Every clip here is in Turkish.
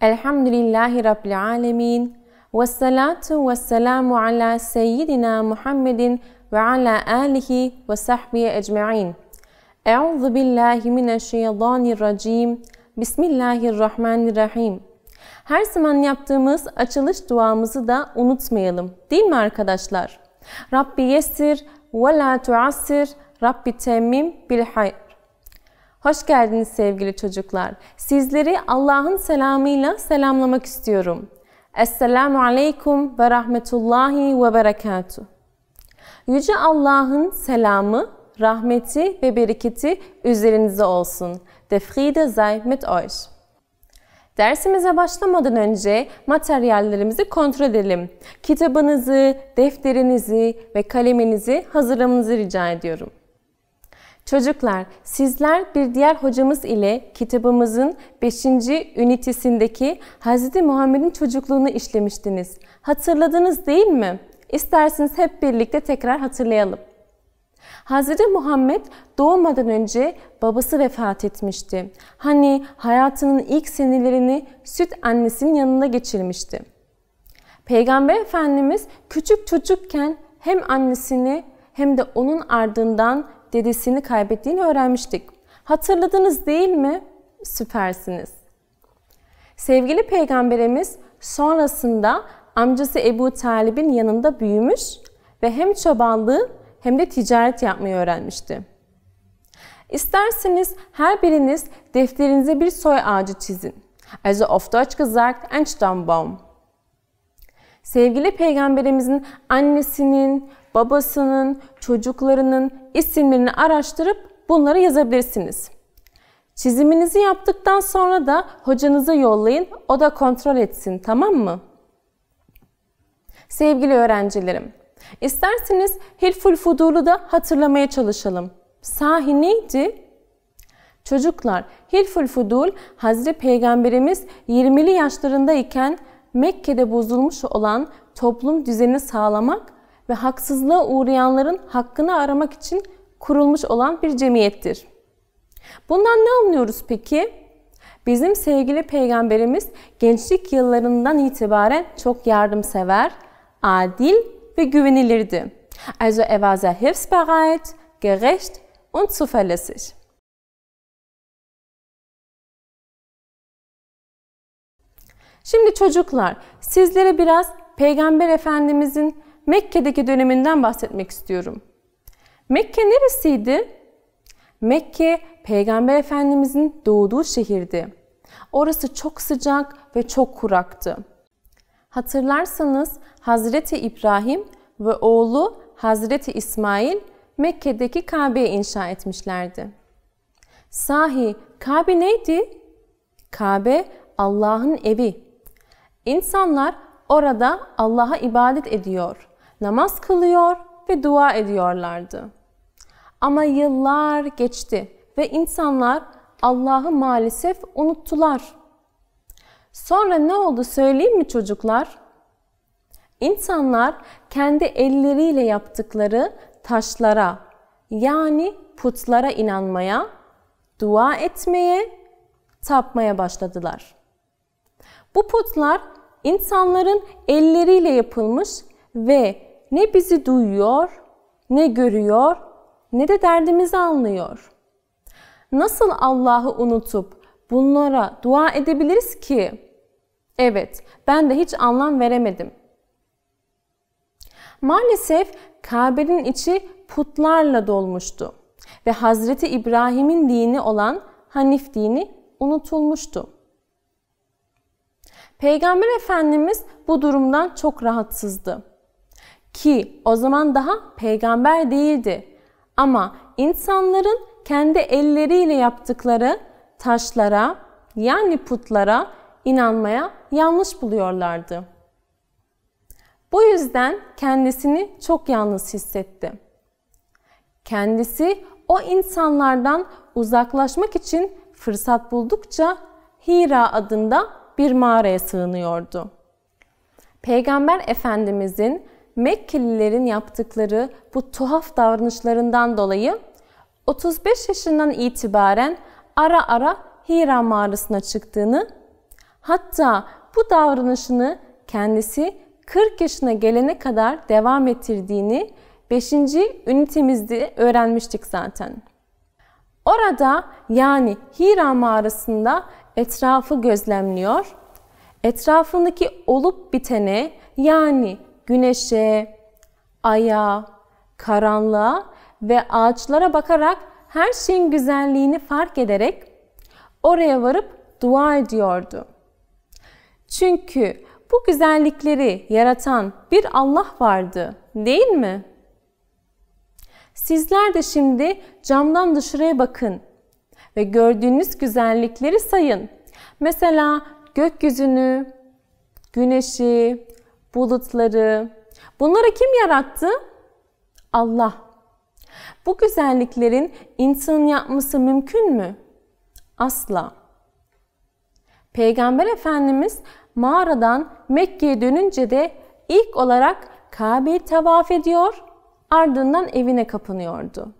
Elhamdülillahi Rabbil Alemin. Vessalatu vesselamu ala seyyidina Muhammedin ve ala alihi ve sahbihi ecma'in. Euzu billahi mineşşeytanirracim. Bismillahirrahmanirrahim. Her zaman yaptığımız açılış duamızı da unutmayalım. Değil mi arkadaşlar? Rabbi yesir ve la tuassir. Rabbi temmim bil hayr. Hoş geldiniz sevgili çocuklar. Sizleri Allah'ın selamıyla selamlamak istiyorum. Esselamu aleykum ve rahmetullahi ve berekatuh. Yüce Allah'ın selamı, rahmeti ve bereketi üzerinize olsun. De Friede sei mit euch. Dersimize başlamadan önce materyallerimizi kontrol edelim. Kitabınızı, defterinizi ve kaleminizi hazırlamanızı rica ediyorum. Çocuklar, sizler bir diğer hocamız ile kitabımızın 5. ünitesindeki Hz. Muhammed'in çocukluğunu işlemiştiniz. Hatırladınız değil mi? İsterseniz hep birlikte tekrar hatırlayalım. Hz. Muhammed doğmadan önce babası vefat etmişti. Hani hayatının ilk senelerini süt annesinin yanında geçirmişti. Peygamber Efendimiz küçük çocukken hem annesini hem de onun ardından dedesini kaybettiğini öğrenmiştik. Hatırladınız değil mi? Süpersiniz. Sevgili peygamberimiz sonrasında amcası Ebu Talib'in yanında büyümüş ve hem çobanlığı hem de ticaret yapmayı öğrenmişti. İsterseniz her biriniz defterinize bir soy ağacı çizin. Also auf Deutsch gesagt ein Stammbaum. Sevgili peygamberimizin annesinin, babasının, çocuklarının isimlerini araştırıp bunları yazabilirsiniz. Çiziminizi yaptıktan sonra da hocanıza yollayın, o da kontrol etsin, tamam mı? Sevgili öğrencilerim, isterseniz Hilful Fudul'u da hatırlamaya çalışalım. Sahi neydi? Çocuklar, Hilful Fudul, Hazreti Peygamberimiz 20'li yaşlarındayken Mekke'de bozulmuş olan toplum düzeni sağlamak ve haksızlığa uğrayanların hakkını aramak için kurulmuş olan bir cemiyettir. Bundan ne anlıyoruz peki? Bizim sevgili peygamberimiz gençlik yıllarından itibaren çok yardımsever, adil ve güvenilirdi. Also er war sehr hilfsbereit, gerecht und zuverlässig. Şimdi çocuklar, sizlere biraz Peygamber Efendimizin Mekke'deki döneminden bahsetmek istiyorum. Mekke neresiydi? Mekke Peygamber Efendimizin doğduğu şehirdi. Orası çok sıcak ve çok kuraktı. Hatırlarsanız Hazreti İbrahim ve oğlu Hazreti İsmail Mekke'deki Kabe'yi inşa etmişlerdi. Sahi Kabe neydi? Kabe Allah'ın evi. İnsanlar orada Allah'a ibadet ediyor namaz kılıyor ve dua ediyorlardı. Ama yıllar geçti ve insanlar Allah'ı maalesef unuttular. Sonra ne oldu söyleyeyim mi çocuklar? İnsanlar kendi elleriyle yaptıkları taşlara yani putlara inanmaya, dua etmeye, tapmaya başladılar. Bu putlar insanların elleriyle yapılmış ve ne bizi duyuyor, ne görüyor, ne de derdimizi anlıyor. Nasıl Allah'ı unutup bunlara dua edebiliriz ki? Evet, ben de hiç anlam veremedim. Maalesef Kabe'nin içi putlarla dolmuştu ve Hazreti İbrahim'in dini olan Hanif dini unutulmuştu. Peygamber Efendimiz bu durumdan çok rahatsızdı ki o zaman daha peygamber değildi. Ama insanların kendi elleriyle yaptıkları taşlara yani putlara inanmaya yanlış buluyorlardı. Bu yüzden kendisini çok yalnız hissetti. Kendisi o insanlardan uzaklaşmak için fırsat buldukça Hira adında bir mağaraya sığınıyordu. Peygamber Efendimizin Mekkelilerin yaptıkları bu tuhaf davranışlarından dolayı 35 yaşından itibaren ara ara Hira mağarasına çıktığını, hatta bu davranışını kendisi 40 yaşına gelene kadar devam ettirdiğini 5. ünitemizde öğrenmiştik zaten. Orada yani Hira mağarasında etrafı gözlemliyor. Etrafındaki olup bitene yani güneşe, aya, karanlığa ve ağaçlara bakarak her şeyin güzelliğini fark ederek oraya varıp dua ediyordu. Çünkü bu güzellikleri yaratan bir Allah vardı, değil mi? Sizler de şimdi camdan dışarıya bakın ve gördüğünüz güzellikleri sayın. Mesela gökyüzünü, güneşi, bulutları. Bunları kim yarattı? Allah. Bu güzelliklerin insanın yapması mümkün mü? Asla. Peygamber Efendimiz mağaradan Mekke'ye dönünce de ilk olarak Kabe'yi tavaf ediyor, ardından evine kapınıyordu.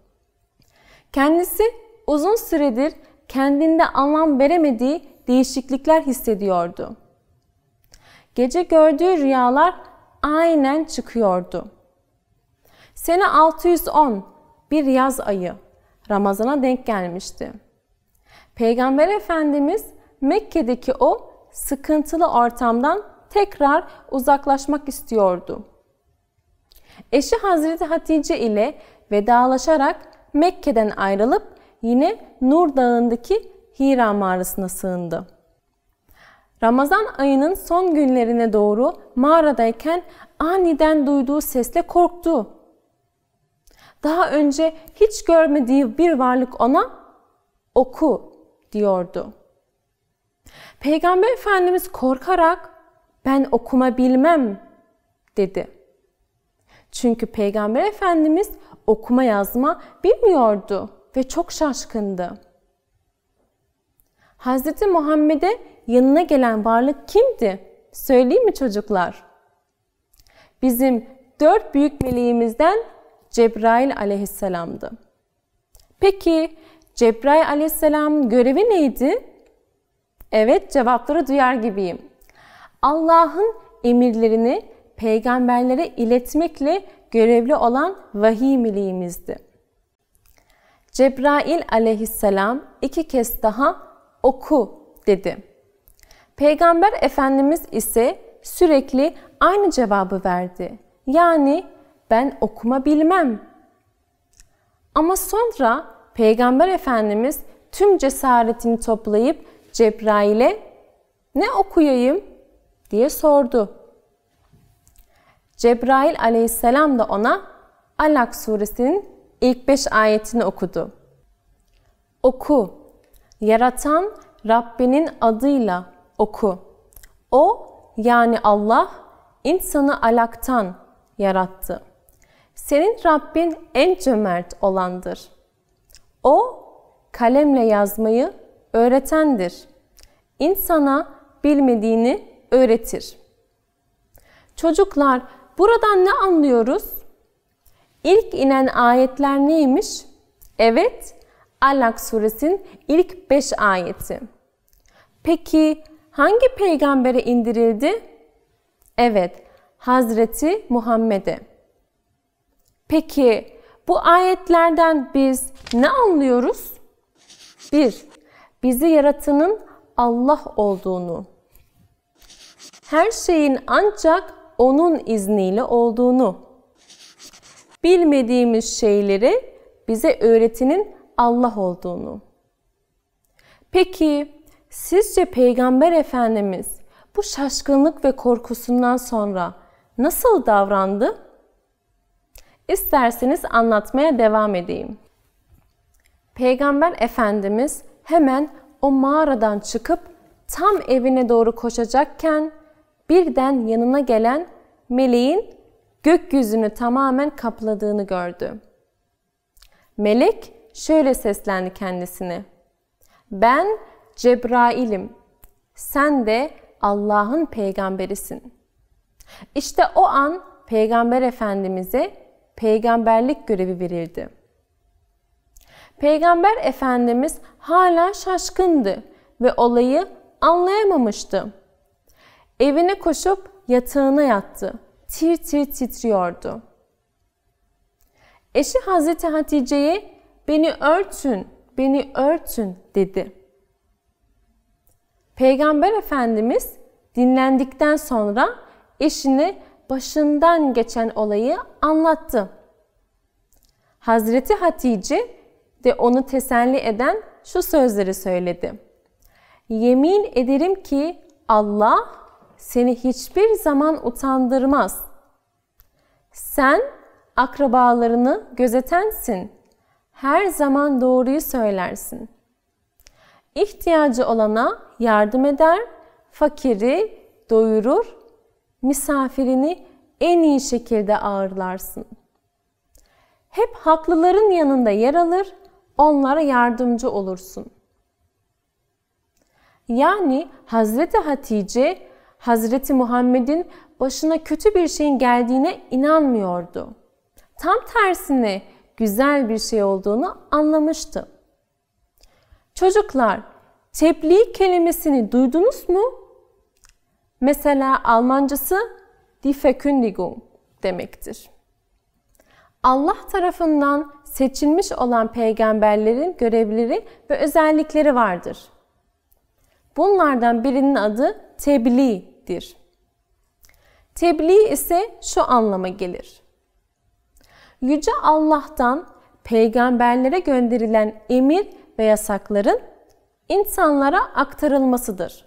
Kendisi uzun süredir kendinde anlam veremediği değişiklikler hissediyordu. Gece gördüğü rüyalar aynen çıkıyordu. Sene 610 bir yaz ayı Ramazan'a denk gelmişti. Peygamber Efendimiz Mekke'deki o sıkıntılı ortamdan tekrar uzaklaşmak istiyordu. Eşi Hazreti Hatice ile vedalaşarak Mekke'den ayrılıp yine Nur Dağı'ndaki Hira mağarasına sığındı. Ramazan ayının son günlerine doğru mağaradayken aniden duyduğu sesle korktu. Daha önce hiç görmediği bir varlık ona oku diyordu. Peygamber Efendimiz korkarak ben okuma bilmem dedi. Çünkü Peygamber Efendimiz okuma yazma bilmiyordu ve çok şaşkındı. Hazreti Muhammed'e yanına gelen varlık kimdi? Söyleyeyim mi çocuklar? Bizim dört büyük meleğimizden Cebrail aleyhisselamdı. Peki Cebrail aleyhisselam görevi neydi? Evet cevapları duyar gibiyim. Allah'ın emirlerini peygamberlere iletmekle görevli olan vahiy meleğimizdi. Cebrail aleyhisselam iki kez daha oku dedi. Peygamber Efendimiz ise sürekli aynı cevabı verdi. Yani ben okuma bilmem. Ama sonra Peygamber Efendimiz tüm cesaretini toplayıp Cebrail'e ne okuyayım diye sordu. Cebrail aleyhisselam da ona Alak suresinin ilk beş ayetini okudu. Oku, yaratan Rabbinin adıyla oku. O yani Allah insanı alaktan yarattı. Senin Rabbin en cömert olandır. O kalemle yazmayı öğretendir. İnsana bilmediğini öğretir. Çocuklar buradan ne anlıyoruz? İlk inen ayetler neymiş? Evet, Allak suresinin ilk beş ayeti. Peki hangi peygambere indirildi? Evet, Hazreti Muhammed'e. Peki bu ayetlerden biz ne anlıyoruz? 1. Bizi yaratanın Allah olduğunu. Her şeyin ancak onun izniyle olduğunu. Bilmediğimiz şeyleri bize öğretinin Allah olduğunu. Peki Sizce Peygamber Efendimiz bu şaşkınlık ve korkusundan sonra nasıl davrandı? İsterseniz anlatmaya devam edeyim. Peygamber Efendimiz hemen o mağaradan çıkıp tam evine doğru koşacakken birden yanına gelen meleğin gökyüzünü tamamen kapladığını gördü. Melek şöyle seslendi kendisine. Ben Cebrail'im, sen de Allah'ın peygamberisin. İşte o an Peygamber Efendimiz'e peygamberlik görevi verildi. Peygamber Efendimiz hala şaşkındı ve olayı anlayamamıştı. Evine koşup yatağına yattı. Tir tir titriyordu. Eşi Hazreti Hatice'ye beni örtün, beni örtün dedi. Peygamber Efendimiz dinlendikten sonra eşini başından geçen olayı anlattı. Hazreti Hatice de onu teselli eden şu sözleri söyledi. Yemin ederim ki Allah seni hiçbir zaman utandırmaz. Sen akrabalarını gözetensin. Her zaman doğruyu söylersin.'' ihtiyacı olana yardım eder, fakiri doyurur, misafirini en iyi şekilde ağırlarsın. Hep haklıların yanında yer alır, onlara yardımcı olursun. Yani Hazreti Hatice, Hazreti Muhammed'in başına kötü bir şeyin geldiğine inanmıyordu. Tam tersine güzel bir şey olduğunu anlamıştı. Çocuklar, tebliğ kelimesini duydunuz mu? Mesela Almancası die Verkündigung demektir. Allah tarafından seçilmiş olan peygamberlerin görevleri ve özellikleri vardır. Bunlardan birinin adı tebliğdir. Tebliğ ise şu anlama gelir. Yüce Allah'tan peygamberlere gönderilen emir ve yasakların insanlara aktarılmasıdır.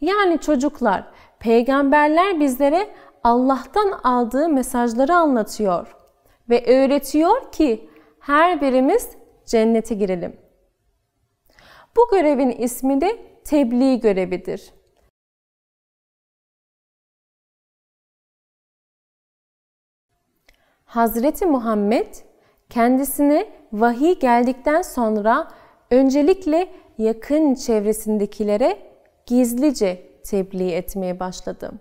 Yani çocuklar, peygamberler bizlere Allah'tan aldığı mesajları anlatıyor ve öğretiyor ki her birimiz cennete girelim. Bu görevin ismi de tebliğ görevidir. Hazreti Muhammed Kendisini vahiy geldikten sonra öncelikle yakın çevresindekilere gizlice tebliğ etmeye başladı.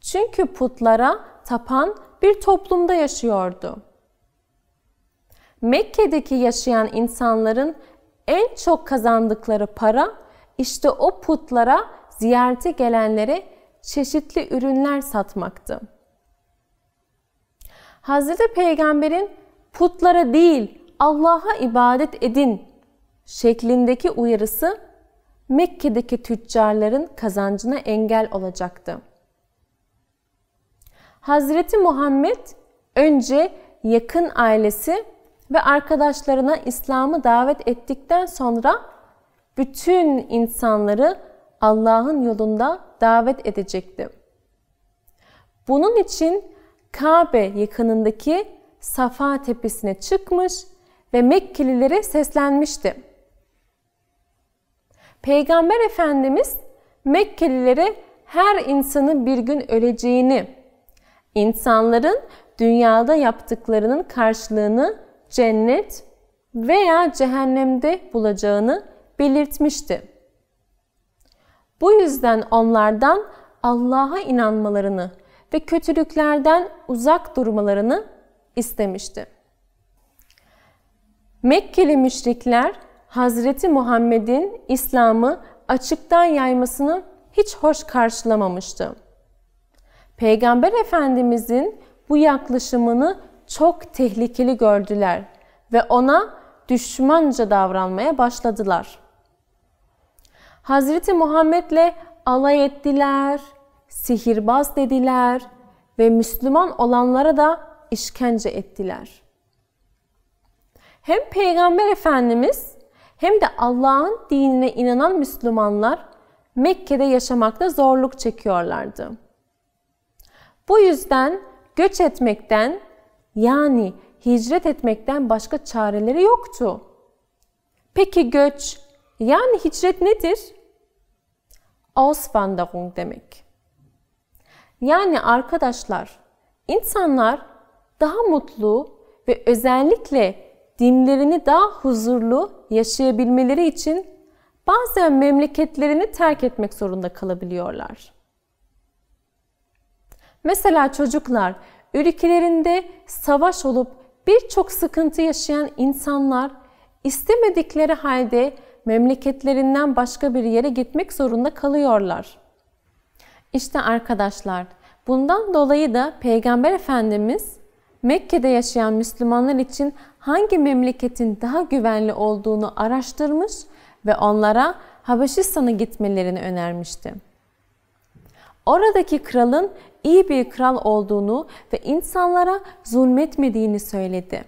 Çünkü putlara tapan bir toplumda yaşıyordu. Mekke'deki yaşayan insanların en çok kazandıkları para işte o putlara ziyarete gelenlere çeşitli ürünler satmaktı. Hazreti Peygamber'in putlara değil Allah'a ibadet edin şeklindeki uyarısı Mekke'deki tüccarların kazancına engel olacaktı. Hazreti Muhammed önce yakın ailesi ve arkadaşlarına İslam'ı davet ettikten sonra bütün insanları Allah'ın yolunda davet edecekti. Bunun için Kabe yakınındaki Safa tepesine çıkmış ve Mekkelilere seslenmişti. Peygamber Efendimiz Mekkelilere her insanın bir gün öleceğini, insanların dünyada yaptıklarının karşılığını cennet veya cehennemde bulacağını belirtmişti. Bu yüzden onlardan Allah'a inanmalarını ve kötülüklerden uzak durmalarını istemişti. Mekkeli müşrikler Hazreti Muhammed'in İslam'ı açıktan yaymasını hiç hoş karşılamamıştı. Peygamber Efendimizin bu yaklaşımını çok tehlikeli gördüler ve ona düşmanca davranmaya başladılar. Hazreti Muhammed'le alay ettiler, sihirbaz dediler ve Müslüman olanlara da işkence ettiler. Hem Peygamber Efendimiz hem de Allah'ın dinine inanan Müslümanlar Mekke'de yaşamakta zorluk çekiyorlardı. Bu yüzden göç etmekten yani hicret etmekten başka çareleri yoktu. Peki göç yani hicret nedir? Auswanderung demek. Yani arkadaşlar, insanlar daha mutlu ve özellikle dinlerini daha huzurlu yaşayabilmeleri için bazen memleketlerini terk etmek zorunda kalabiliyorlar. Mesela çocuklar ülkelerinde savaş olup birçok sıkıntı yaşayan insanlar istemedikleri halde memleketlerinden başka bir yere gitmek zorunda kalıyorlar. İşte arkadaşlar bundan dolayı da Peygamber Efendimiz Mekke'de yaşayan Müslümanlar için hangi memleketin daha güvenli olduğunu araştırmış ve onlara Habeşistan'a gitmelerini önermişti. Oradaki kralın iyi bir kral olduğunu ve insanlara zulmetmediğini söyledi.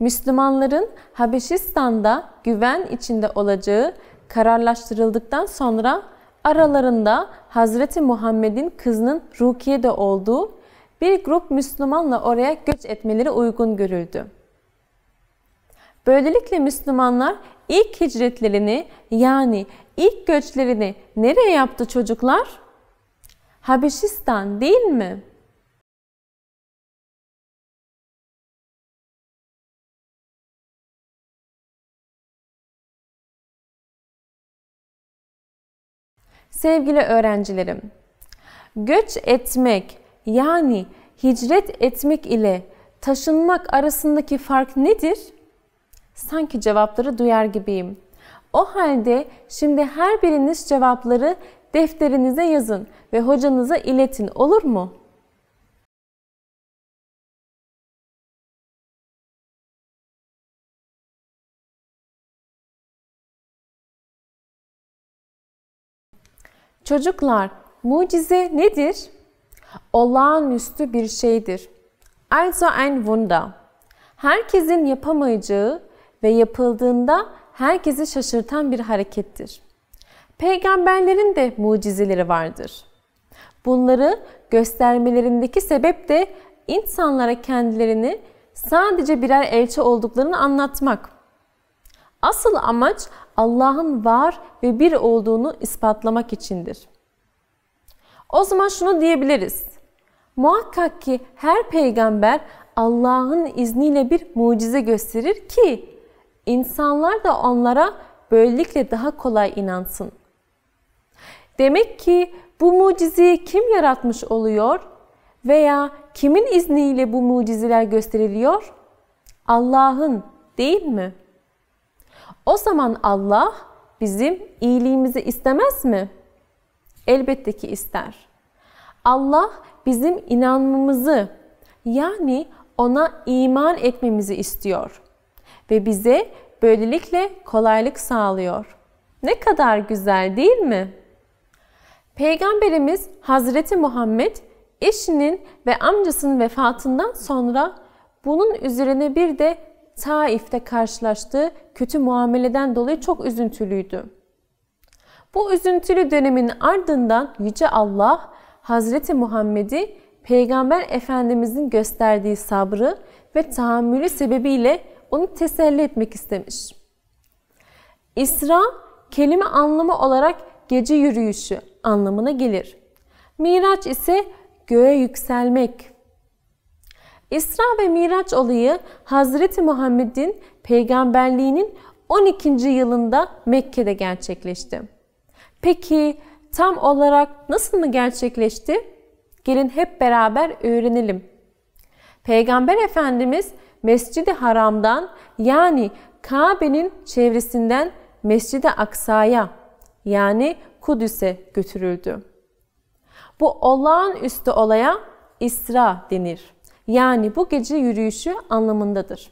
Müslümanların Habeşistan'da güven içinde olacağı kararlaştırıldıktan sonra Aralarında Hazreti Muhammed'in kızının Rukiye'de olduğu bir grup Müslümanla oraya göç etmeleri uygun görüldü. Böylelikle Müslümanlar ilk hicretlerini yani ilk göçlerini nereye yaptı çocuklar? Habeşistan değil mi? Sevgili öğrencilerim, göç etmek yani hicret etmek ile taşınmak arasındaki fark nedir? Sanki cevapları duyar gibiyim. O halde şimdi her biriniz cevapları defterinize yazın ve hocanıza iletin olur mu? Çocuklar, mucize nedir? Olağanüstü bir şeydir. Also ein Wunder. Herkesin yapamayacağı ve yapıldığında herkesi şaşırtan bir harekettir. Peygamberlerin de mucizeleri vardır. Bunları göstermelerindeki sebep de insanlara kendilerini sadece birer elçi olduklarını anlatmak. Asıl amaç Allah'ın var ve bir olduğunu ispatlamak içindir. O zaman şunu diyebiliriz. Muhakkak ki her peygamber Allah'ın izniyle bir mucize gösterir ki insanlar da onlara böylelikle daha kolay inansın. Demek ki bu mucizeyi kim yaratmış oluyor veya kimin izniyle bu mucizeler gösteriliyor? Allah'ın değil mi?'' O zaman Allah bizim iyiliğimizi istemez mi? Elbette ki ister. Allah bizim inanmamızı yani ona iman etmemizi istiyor ve bize böylelikle kolaylık sağlıyor. Ne kadar güzel değil mi? Peygamberimiz Hazreti Muhammed eşinin ve amcasının vefatından sonra bunun üzerine bir de Taif'te karşılaştığı kötü muameleden dolayı çok üzüntülüydü. Bu üzüntülü dönemin ardından Yüce Allah Hazreti Muhammed'i Peygamber Efendimizin gösterdiği sabrı ve tahammülü sebebiyle onu teselli etmek istemiş. İsra kelime anlamı olarak gece yürüyüşü anlamına gelir. Miraç ise göğe yükselmek İsra ve Miraç olayı Hazreti Muhammed'in peygamberliğinin 12. yılında Mekke'de gerçekleşti. Peki tam olarak nasıl mı gerçekleşti? Gelin hep beraber öğrenelim. Peygamber Efendimiz Mescid-i Haram'dan yani Kabe'nin çevresinden Mescid-i Aksa'ya yani Kudüs'e götürüldü. Bu olağanüstü olaya İsra denir yani bu gece yürüyüşü anlamındadır.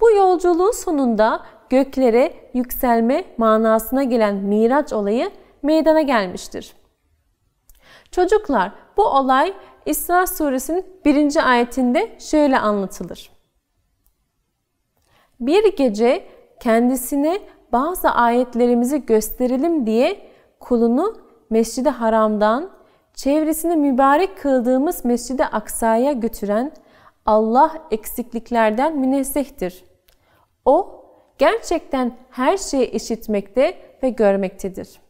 Bu yolculuğun sonunda göklere yükselme manasına gelen Miraç olayı meydana gelmiştir. Çocuklar bu olay İsra suresinin birinci ayetinde şöyle anlatılır. Bir gece kendisine bazı ayetlerimizi gösterelim diye kulunu Mescid-i Haram'dan çevresini mübarek kıldığımız Mescid-i Aksa'ya götüren Allah eksikliklerden münezzehtir. O gerçekten her şeyi işitmekte ve görmektedir.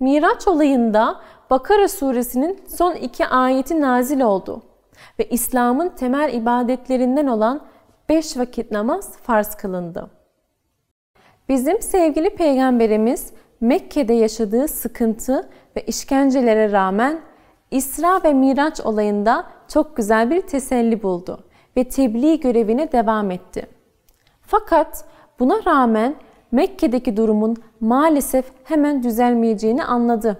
Miraç olayında Bakara suresinin son iki ayeti nazil oldu ve İslam'ın temel ibadetlerinden olan beş vakit namaz farz kılındı. Bizim sevgili Peygamberimiz Mekke'de yaşadığı sıkıntı ve işkencelere rağmen İsra ve Miraç olayında çok güzel bir teselli buldu ve tebliğ görevine devam etti. Fakat buna rağmen Mekke'deki durumun maalesef hemen düzelmeyeceğini anladı.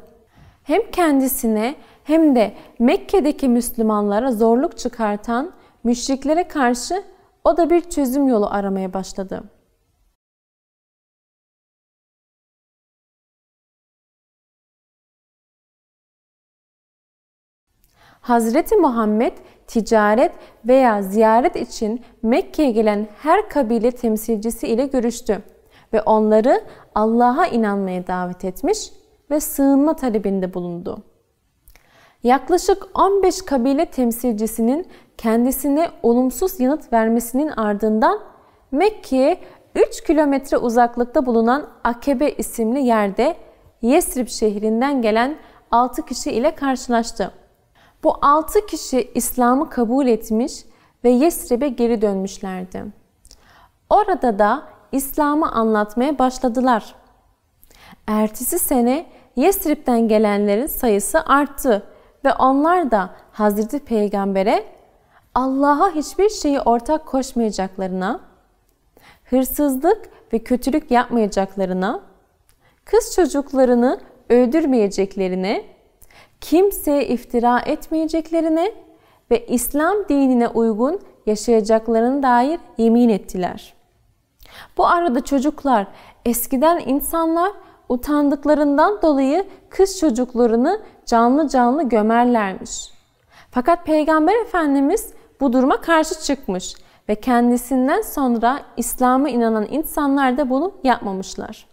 Hem kendisine hem de Mekke'deki Müslümanlara zorluk çıkartan müşriklere karşı o da bir çözüm yolu aramaya başladı. Hazreti Muhammed ticaret veya ziyaret için Mekke'ye gelen her kabile temsilcisi ile görüştü ve onları Allah'a inanmaya davet etmiş ve sığınma talebinde bulundu. Yaklaşık 15 kabile temsilcisinin kendisine olumsuz yanıt vermesinin ardından Mekke'ye 3 kilometre uzaklıkta bulunan Akebe isimli yerde Yesrib şehrinden gelen 6 kişi ile karşılaştı. Bu altı kişi İslam'ı kabul etmiş ve Yesrib'e geri dönmüşlerdi. Orada da İslam'ı anlatmaya başladılar. Ertesi sene Yesrib'den gelenlerin sayısı arttı ve onlar da Hazreti Peygamber'e Allah'a hiçbir şeyi ortak koşmayacaklarına, hırsızlık ve kötülük yapmayacaklarına, kız çocuklarını öldürmeyeceklerine kimseye iftira etmeyeceklerine ve İslam dinine uygun yaşayacaklarına dair yemin ettiler. Bu arada çocuklar, eskiden insanlar utandıklarından dolayı kız çocuklarını canlı canlı gömerlermiş. Fakat Peygamber Efendimiz bu duruma karşı çıkmış ve kendisinden sonra İslam'a inanan insanlar da bunu yapmamışlar.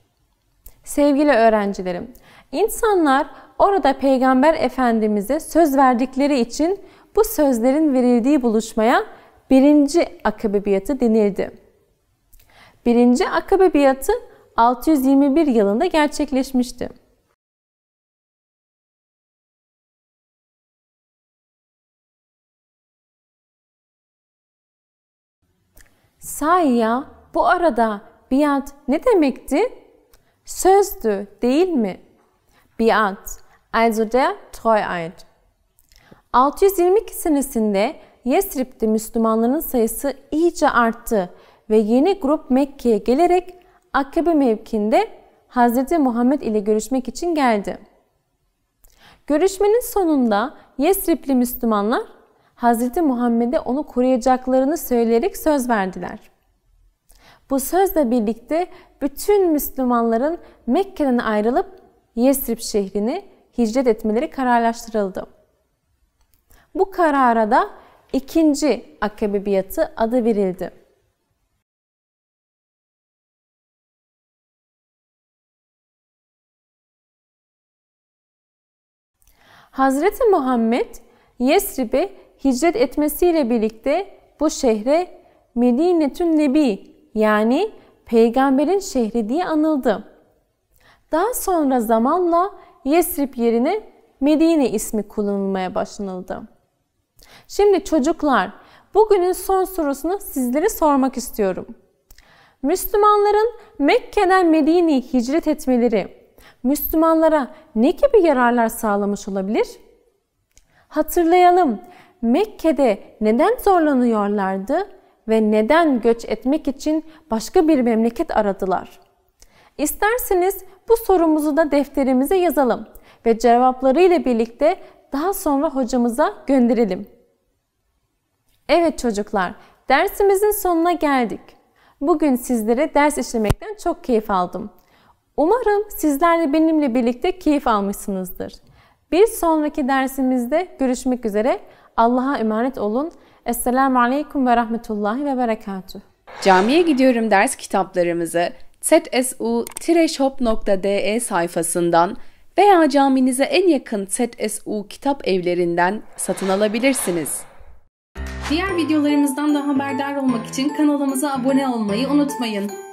Sevgili öğrencilerim, insanlar orada Peygamber Efendimiz'e söz verdikleri için bu sözlerin verildiği buluşmaya birinci akabe biatı denildi. Birinci akabe biatı 621 yılında gerçekleşmişti. Sahi bu arada biat ne demekti? Sözdü değil mi? Biat also der Treueid. 622 senesinde Yesrib'de Müslümanların sayısı iyice arttı ve yeni grup Mekke'ye gelerek Akabe mevkinde Hz. Muhammed ile görüşmek için geldi. Görüşmenin sonunda Yesribli Müslümanlar Hz. Muhammed'e onu koruyacaklarını söyleyerek söz verdiler. Bu sözle birlikte bütün Müslümanların Mekke'den ayrılıp Yesrib şehrini hicret etmeleri kararlaştırıldı. Bu karara da ikinci Akabe biatı adı verildi. Hazreti Muhammed Yesrib'e hicret etmesiyle birlikte bu şehre Medinetün Nebi yani peygamberin şehri diye anıldı. Daha sonra zamanla Yesrib yerine Medine ismi kullanılmaya başlanıldı. Şimdi çocuklar, bugünün son sorusunu sizlere sormak istiyorum. Müslümanların Mekke'den Medine'ye hicret etmeleri Müslümanlara ne gibi yararlar sağlamış olabilir? Hatırlayalım. Mekke'de neden zorlanıyorlardı ve neden göç etmek için başka bir memleket aradılar? İsterseniz bu sorumuzu da defterimize yazalım ve cevapları ile birlikte daha sonra hocamıza gönderelim. Evet çocuklar, dersimizin sonuna geldik. Bugün sizlere ders işlemekten çok keyif aldım. Umarım sizler de benimle birlikte keyif almışsınızdır. Bir sonraki dersimizde görüşmek üzere. Allah'a emanet olun. Esselamu Aleyküm ve Rahmetullahi ve Berekatuhu. Camiye gidiyorum ders kitaplarımızı tsu-shop.de sayfasından veya caminize en yakın TEDSU kitap evlerinden satın alabilirsiniz. Diğer videolarımızdan da haberdar olmak için kanalımıza abone olmayı unutmayın.